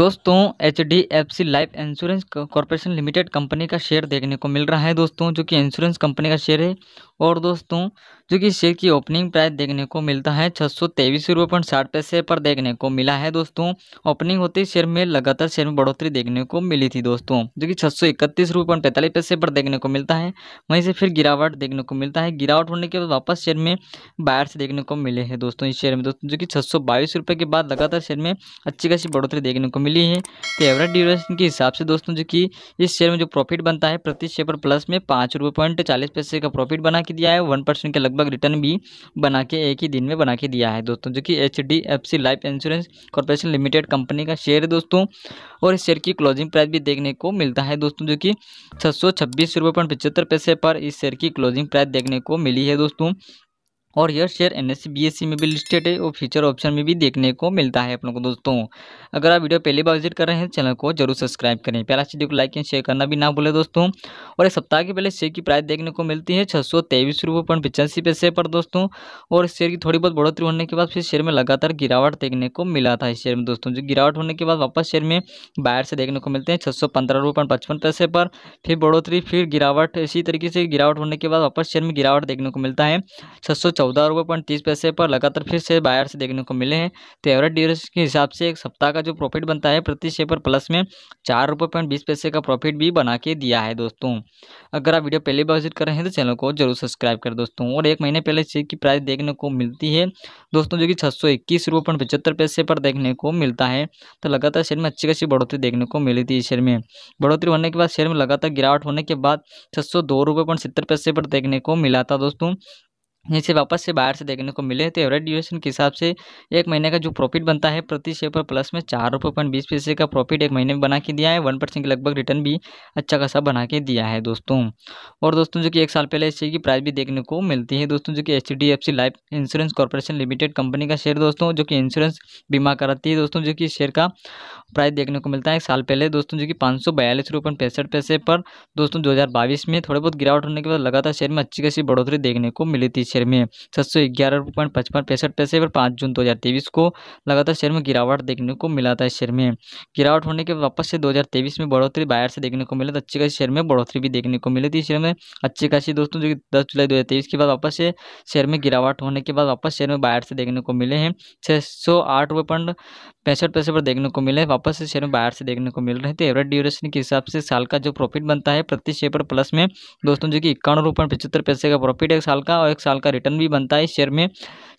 दोस्तों H D F C life insurance corporation limited company का share देखने को मिल रहा है दोस्तों जो कि इंश्योरेंस कंपनी का शेयर है और दोस्तों जो कि शेयर की ओपनिंग प्राइस देखने को मिलता है छः सौ तेईस रुपये पॉइंट साठ पैसे पर देखने को मिला है दोस्तों ओपनिंग होते ही शेयर में लगातार शेयर में बढ़ोतरी देखने को मिली थी दोस्तों जो कि छः सौ इकतीस रुपये पॉइंट पैंतालीस पैसे पर देखने को मिलता है वहीं से फिर गिरावट देखने को मिलता है गिरावट होने के बाद वापस शेयर में से देखने को मिले हैं दोस्तों इस शेयर में दोस्तों जो कि छः सौ बाईस रुपये के बाद लगातार शेयर में अच्छी खासी बढ़ोतरी देखने को मिली है तो एवरेज ड्यूरेशन के हिसाब से दोस्तों जो कि इस शेयर में जो प्रॉफिट बनता है प्रति शेयर पर प्लस में पाँच रुपये पॉइंट चालीस पैसे का प्रॉफिट बना के दिया है वन परसेंट के लगभग लगभग रिटर्न भी बना के एक ही दिन में बना के दिया है दोस्तों जो कि H D F C life insurance corporation limited company का शेयर है दोस्तों और इस शेयर की क्लोजिंग प्राइस भी देखने को मिलता है दोस्तों जो कि छः सौ छब्बीस रुपये पॉइंट पचहत्तर पैसे पर इस शेयर की क्लोजिंग प्राइस देखने को मिली है दोस्तों और यह शेयर एन एस में भी लिस्टेड है और फ्यूचर ऑप्शन में भी देखने को मिलता है अपनों को दोस्तों अगर आप वीडियो पहली बार विजिट कर रहे हैं चैनल को जरूर सब्सक्राइब करें पहला वीडियो को लाइक एंड शेयर करना भी ना भूलें दोस्तों और एक सप्ताह के पहले शेयर की प्राइस देखने को मिलती है छः सौ तेईस रुपये पैसे पर दोस्तों और शेयर की थोड़ी बहुत बढ़ोतरी होने के बाद फिर शेयर में लगातार गिरावट देखने को मिला था इस शेयर में दोस्तों जो गिरावट होने के बाद वापस शेयर में बाहर से देखने को मिलते हैं छः सौ पंद्रह रुपये पचपन पैसे पर फिर बढ़ोतरी फिर गिरावट इसी तरीके से गिरावट होने के बाद वापस शेयर में गिरावट देखने को मिलता है छः सौ चौदह रुपये पॉइंट तीस पैसे पर लगातार फिर से बायर से देखने को मिले हैं तो एवरेज ड्यूरेशन के हिसाब से एक सप्ताह का जो प्रॉफिट बनता है प्रति शेयर पर प्लस में चार रुपये पॉइंट बीस पैसे का प्रॉफिट भी बना के दिया है दोस्तों अगर आप वीडियो पहले बार विजिट कर रहे हैं तो चैनल को जरूर सब्सक्राइब कर दोस्तों और एक महीने पहले शेयर की प्राइस देखने को मिलती है दोस्तों जो कि छः पैसे पर देखने को मिलता है तो लगातार शेयर में अच्छी खासी बढ़ोतरी देखने को मिली थी शेयर में बढ़ोतरी होने के बाद शेयर में लगातार गिरावट होने के बाद छः पैसे पर देखने को मिला था दोस्तों से वापस से बाहर से देखने को मिले तो एवरेज ड्यूरेशन के हिसाब से एक महीने का जो प्रॉफिट बनता है प्रति शेयर पर प्लस में चार रुपये पॉइंट बीस पैसे का प्रॉफिट एक महीने में बना के दिया है वन परसेंट के लगभग रिटर्न भी अच्छा खासा बना के दिया है दोस्तों और दोस्तों जो कि एक साल पहले इस शेयर की प्राइस भी देखने को मिलती है दोस्तों जो कि H D F C life insurance corporation limited company का शेयर दोस्तों जो कि इंश्योरेंस बीमा कराती है दोस्तों जो कि शेयर का प्राइस देखने को मिलता है एक साल पहले दोस्तों जो कि पाँच सौ बयालीस रुपये पैंसठ पैसे पर दोस्तों दो हज़ार बाईस में थोड़े बहुत गिरावट होने के बाद लगातार शेयर में अच्छी खासी बढ़ोतरी देखने को मिली थी शेयर में सात सौ ग्यारह पॉइंट पचपन पैंसठ पैसे पर पाँच जून दो हज़ार तेईस को लगातार शेयर में गिरावट देखने को मिला था शेयर में गिरावट होने के वापस से दो हज़ार तेईस में बढ़ोतरी बायर से देखने को मिला तो अच्छी खासी शेयर में बढ़ोतरी भी देखने को मिली थी शेयर में अच्छी खासी दोस्तों जो कि दस जुलाई दो हज़ार तेईस के बाद वापस से शेयर में गिरावट होने के बाद वापस शेयर में बायर से देखने को मिले हैं छः सौ आठ रुपये पॉइंट पैंसठ पैसे पर देखने को मिले वापस से शेयर में बाहर से देखने को मिल रहे थे एवरेज ड्यूरेशन के हिसाब से साल का जो प्रॉफिट बनता है प्रति शेयर पर प्लस में दोस्तों जो कि इक्यावन रुपये पचहत्तर पैसे का प्रॉफिट एक साल का और एक साल का रिटर्न भी बनता है इस शेयर में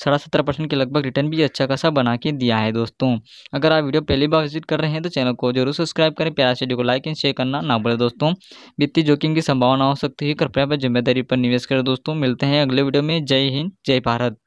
साढ़ा सत्रह परसेंट के लगभग रिटर्न भी अच्छा खासा बना के दिया है दोस्तों अगर आप वीडियो पहली बार विजिट कर रहे हैं तो चैनल को जरूर सब्सक्राइब करें प्यारा वीडियो को लाइक एंड शेयर करना ना भूलें दोस्तों वित्तीय जोखिम की संभावना हो सकती है कृपया पर जिम्मेदारी पर निवेश करें दोस्तों मिलते हैं अगले वीडियो में जय हिंद जय भारत